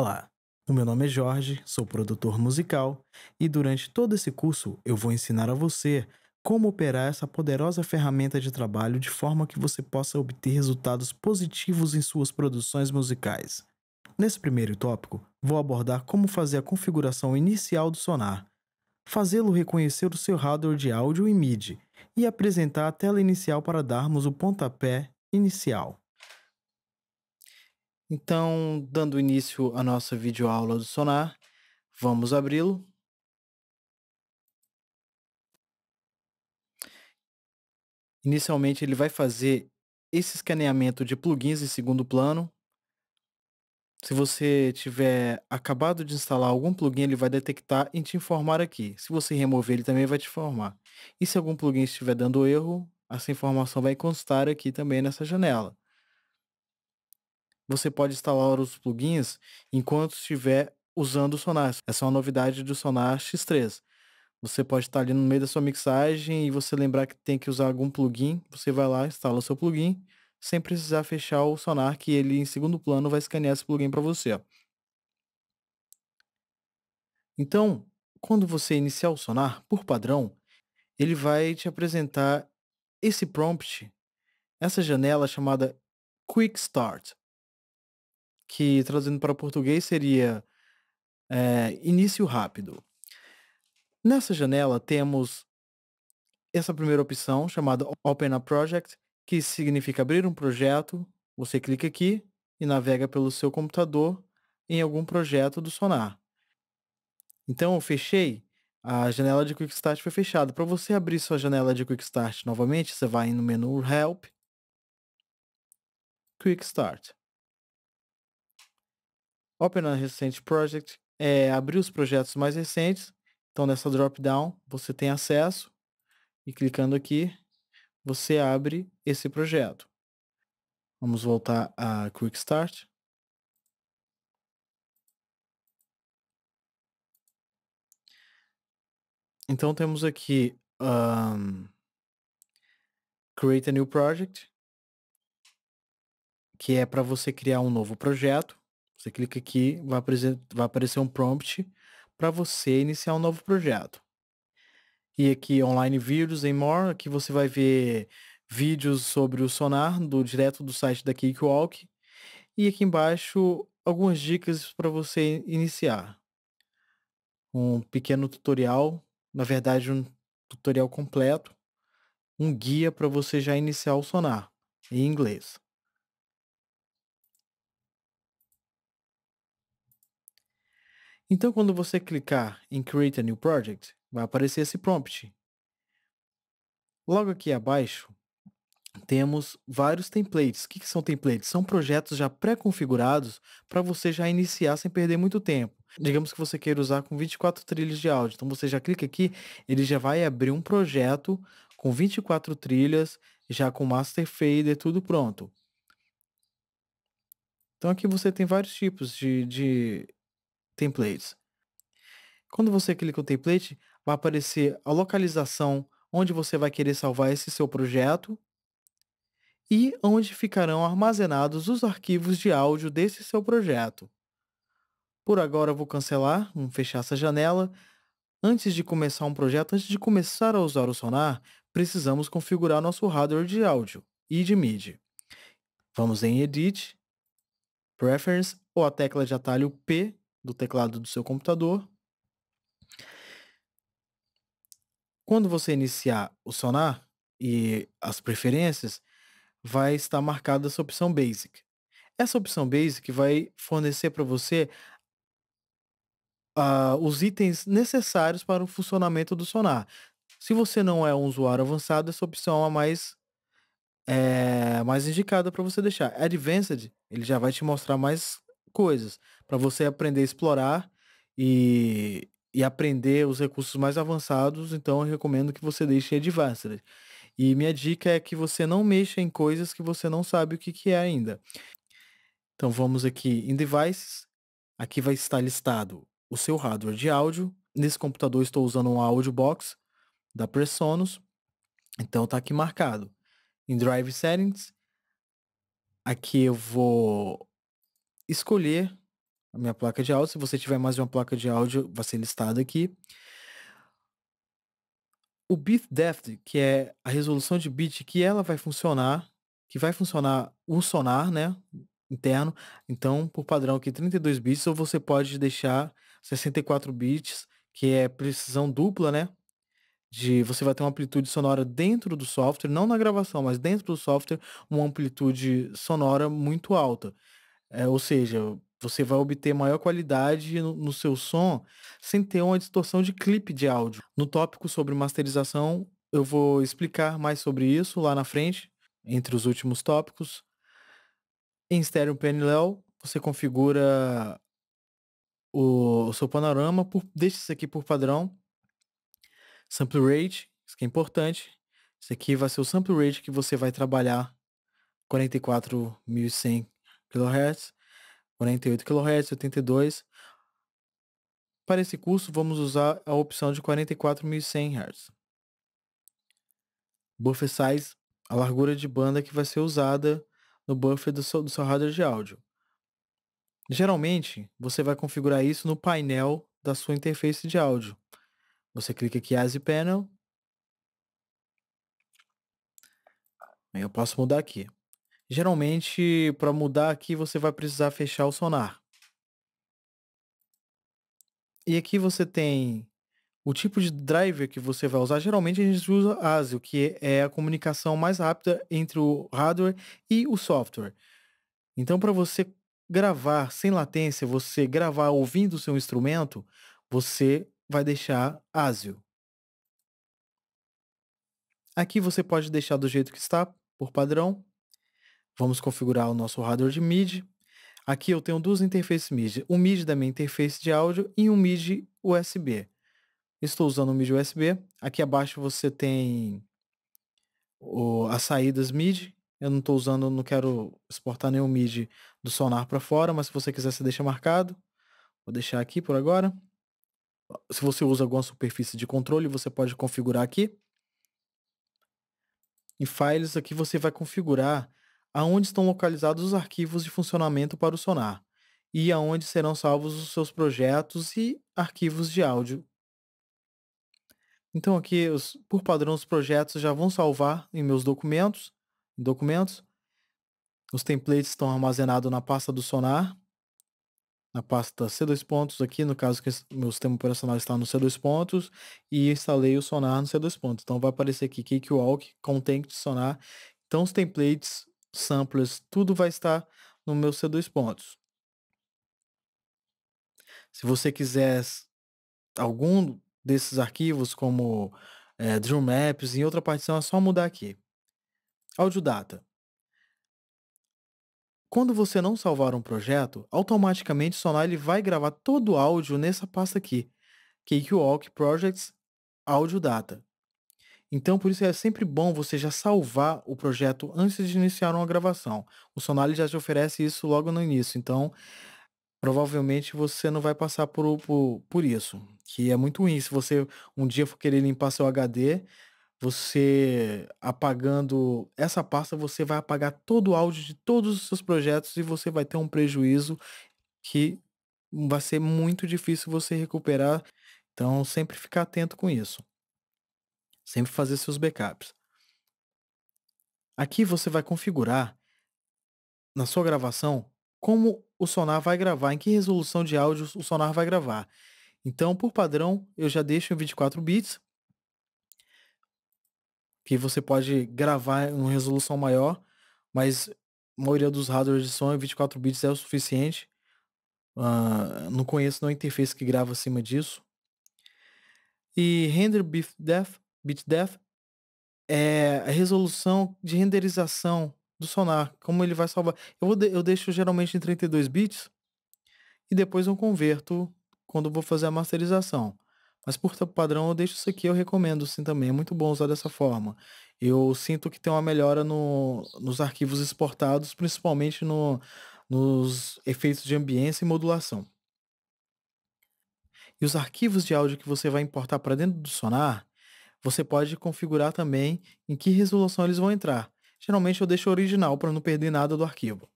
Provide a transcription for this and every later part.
Olá, o meu nome é Jorge, sou produtor musical e durante todo esse curso eu vou ensinar a você como operar essa poderosa ferramenta de trabalho de forma que você possa obter resultados positivos em suas produções musicais. Nesse primeiro tópico, vou abordar como fazer a configuração inicial do sonar, fazê-lo reconhecer o seu hardware de áudio e MIDI e apresentar a tela inicial para darmos o pontapé inicial. Então, dando início à nossa videoaula do Sonar, vamos abri-lo. Inicialmente, ele vai fazer esse escaneamento de plugins em segundo plano. Se você tiver acabado de instalar algum plugin, ele vai detectar e te informar aqui. Se você remover, ele também vai te informar. E se algum plugin estiver dando erro, essa informação vai constar aqui também nessa janela você pode instalar os plugins enquanto estiver usando o Sonar. Essa é uma novidade do Sonar X3. Você pode estar ali no meio da sua mixagem e você lembrar que tem que usar algum plugin, você vai lá, instala o seu plugin, sem precisar fechar o Sonar, que ele em segundo plano vai escanear esse plugin para você. Então, quando você iniciar o Sonar, por padrão, ele vai te apresentar esse prompt, essa janela chamada Quick Start que traduzindo para português seria é, início rápido. Nessa janela temos essa primeira opção chamada Open a Project, que significa abrir um projeto. Você clica aqui e navega pelo seu computador em algum projeto do Sonar. Então eu fechei, a janela de Quick Start foi fechada. Para você abrir sua janela de Quick Start novamente, você vai no menu Help, Quick Start. Open a Recent Project é eh, abrir os projetos mais recentes. Então, nessa drop-down, você tem acesso e clicando aqui, você abre esse projeto. Vamos voltar a Quick Start. Então temos aqui um, Create a New Project, que é para você criar um novo projeto. Você clica aqui, vai aparecer, vai aparecer um prompt para você iniciar um novo projeto. E aqui, online vídeos em more, aqui você vai ver vídeos sobre o Sonar, do direto do site da Cakewalk. E aqui embaixo, algumas dicas para você iniciar. Um pequeno tutorial, na verdade um tutorial completo, um guia para você já iniciar o Sonar, em inglês. Então, quando você clicar em Create a New Project, vai aparecer esse prompt. Logo aqui abaixo, temos vários templates. O que, que são templates? São projetos já pré-configurados para você já iniciar sem perder muito tempo. Digamos que você queira usar com 24 trilhas de áudio. Então você já clica aqui, ele já vai abrir um projeto com 24 trilhas, já com master fader, tudo pronto. Então aqui você tem vários tipos de, de templates. Quando você clica no template, vai aparecer a localização onde você vai querer salvar esse seu projeto e onde ficarão armazenados os arquivos de áudio desse seu projeto. Por agora eu vou cancelar, vou fechar essa janela. Antes de começar um projeto, antes de começar a usar o Sonar, precisamos configurar nosso hardware de áudio e de MIDI. Vamos em Edit, Preference ou a tecla de atalho P do teclado do seu computador. Quando você iniciar o sonar e as preferências, vai estar marcada essa opção Basic. Essa opção Basic vai fornecer para você uh, os itens necessários para o funcionamento do sonar. Se você não é um usuário avançado, essa opção é a mais, é, mais indicada para você deixar. Advanced, ele já vai te mostrar mais coisas, para você aprender a explorar e, e aprender os recursos mais avançados, então eu recomendo que você deixe Advanced. E minha dica é que você não mexa em coisas que você não sabe o que, que é ainda. Então vamos aqui em Devices, aqui vai estar listado o seu hardware de áudio. Nesse computador estou usando um audio box da Presonus, então tá aqui marcado. Em Drive Settings, aqui eu vou escolher a minha placa de áudio. Se você tiver mais de uma placa de áudio, vai ser listado aqui. O bit depth, que é a resolução de bit, que ela vai funcionar, que vai funcionar o sonar, né, interno. Então, por padrão aqui 32 bits ou você pode deixar 64 bits, que é precisão dupla, né? de você vai ter uma amplitude sonora dentro do software, não na gravação, mas dentro do software, uma amplitude sonora muito alta. É, ou seja, você vai obter maior qualidade no, no, seu som sem ter uma distorção de clipe de áudio. No tópico sobre masterização, eu vou explicar mais sobre isso lá na frente, entre os últimos tópicos. Em Stereo Panel, você configura o, o seu panorama, por, deixa isso aqui por padrão. Sample Rate, isso que é importante. Isso aqui vai ser o sample rate que você vai trabalhar 44100 kHz, 48 kHz, 82. Para esse curso, vamos usar a opção de 44.100 Hz. Buffer size, a largura de banda que vai ser usada no buffer do seu, do seu radar de áudio. Geralmente, você vai configurar isso no painel da sua interface de áudio. Você clica aqui As Panel. Eu posso mudar aqui. Geralmente, para mudar aqui, você vai precisar fechar o sonar. E aqui você tem o tipo de driver que você vai usar. Geralmente, a gente usa ASIO, que é a comunicação mais rápida entre o hardware e o software. Então, para você gravar sem latência, você gravar ouvindo o seu instrumento, você vai deixar ASIO. Aqui você pode deixar do jeito que está, por padrão, Vamos configurar o nosso hardware de MIDI. Aqui eu tenho duas interfaces MIDI, um MIDI da minha interface de áudio e um MIDI USB. Estou usando o MIDI USB. Aqui abaixo você tem o, as saídas MIDI. Eu não estou usando, não quero exportar nenhum MIDI do Sonar para fora, mas se você quiser, você deixa marcado. Vou deixar aqui por agora. Se você usa alguma superfície de controle, você pode configurar aqui. Em Files, aqui você vai configurar aonde estão localizados os arquivos de funcionamento para o Sonar e aonde serão salvos os seus projetos e arquivos de áudio. Então aqui, os, por padrão, os projetos já vão salvar em meus documentos, documentos. Os templates estão armazenados na pasta do Sonar, na pasta C2 pontos aqui, no caso que meu sistema operacional está no C2 pontos e instalei o Sonar no C2 pontos. Então vai aparecer aqui Cakewalk, Content Sonar. Então os templates samplers, tudo vai estar no meu C2 pontos. Se você quiser algum desses arquivos, como é, Maps em outra partição, é só mudar aqui. Audio Data. Quando você não salvar um projeto, automaticamente o Sonar ele vai gravar todo o áudio nessa pasta aqui, Cakewalk Projects Audio Data. Então, por isso é sempre bom você já salvar o projeto antes de iniciar uma gravação. O Sonali já te oferece isso logo no início. Então, provavelmente você não vai passar por, por, por isso, que é muito ruim. Se você um dia for querer limpar seu HD, você apagando essa pasta, você vai apagar todo o áudio de todos os seus projetos e você vai ter um prejuízo que vai ser muito difícil você recuperar. Então, sempre ficar atento com isso. Sempre fazer seus backups. Aqui você vai configurar na sua gravação como o Sonar vai gravar, em que resolução de áudio o Sonar vai gravar. Então, por padrão, eu já deixo em 24 bits, que você pode gravar em uma resolução maior, mas a maioria dos hardware de som em 24 bits é o suficiente. Uh, não conheço nenhuma interface que grava acima disso. E Render Beef Death BitDeath, é eh, a resolução de renderização do sonar, como ele vai salvar. Eu, de, eu deixo geralmente em 32 bits e depois eu converto quando vou fazer a masterização. Mas por padrão eu deixo isso aqui, eu recomendo sim também. É muito bom usar dessa forma. Eu sinto que tem uma melhora no, nos arquivos exportados, principalmente no, nos efeitos de ambiência e modulação. E os arquivos de áudio que você vai importar para dentro do Sonar, você pode configurar também em que resolução eles vão entrar. Geralmente eu deixo original para não perder nada do arquivo.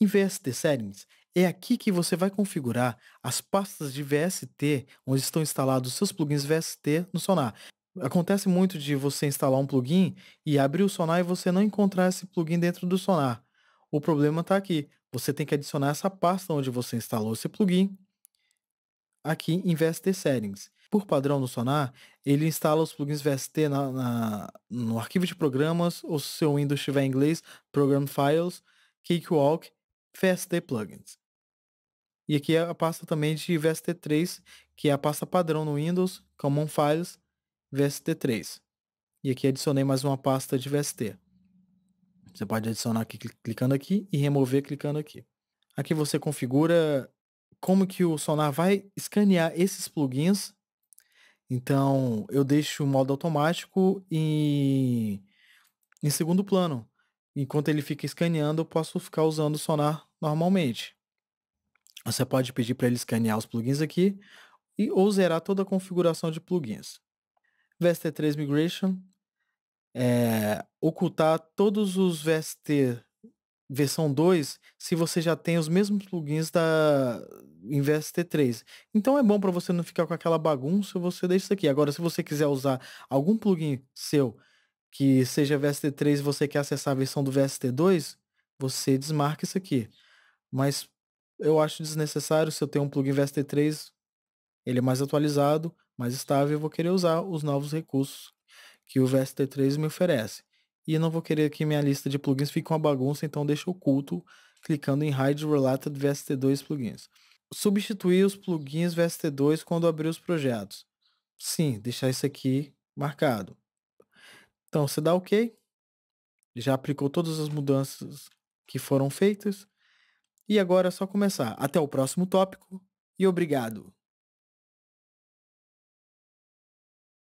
Em VST Settings, é aqui que você vai configurar as pastas de VST onde estão instalados seus plugins VST no Sonar. Acontece muito de você instalar um plugin e abrir o Sonar e você não encontrar esse plugin dentro do Sonar. O problema está aqui. Você tem que adicionar essa pasta onde você instalou esse plugin aqui em VST Settings. Por padrão no Sonar, ele instala os plugins VST na, na, no arquivo de programas, ou se seu Windows estiver em inglês, Program Files, Cakewalk, VST Plugins. E aqui é a pasta também de VST3, que é a pasta padrão no Windows, Common Files, VST3. E aqui adicionei mais uma pasta de VST. Você pode adicionar aqui clicando aqui e remover clicando aqui. Aqui você configura como que o Sonar vai escanear esses plugins então, eu deixo o modo automático e em segundo plano. Enquanto ele fica escaneando, eu posso ficar usando o sonar normalmente. Você pode pedir para ele escanear os plugins aqui e ou zerar toda a configuração de plugins. VST3 Migration é ocultar todos os VST versão 2 se você já tem os mesmos plugins da Invest T3. Então é bom para você não ficar com aquela bagunça, você deixa isso aqui. Agora, se você quiser usar algum plugin seu que seja VST3 e você quer acessar a versão do VST2, você desmarca isso aqui. Mas eu acho desnecessário se eu tenho um plugin VST3, ele é mais atualizado, mais estável, eu vou querer usar os novos recursos que o VST3 me oferece e eu não vou querer que minha lista de plugins fique uma bagunça, então deixa oculto clicando em Hide Related VST2 Plugins. Substituir os plugins VST2 quando abrir os projetos. Sim, deixar isso aqui marcado. Então você dá OK, já aplicou todas as mudanças que foram feitas e agora é só começar. Até o próximo tópico e obrigado!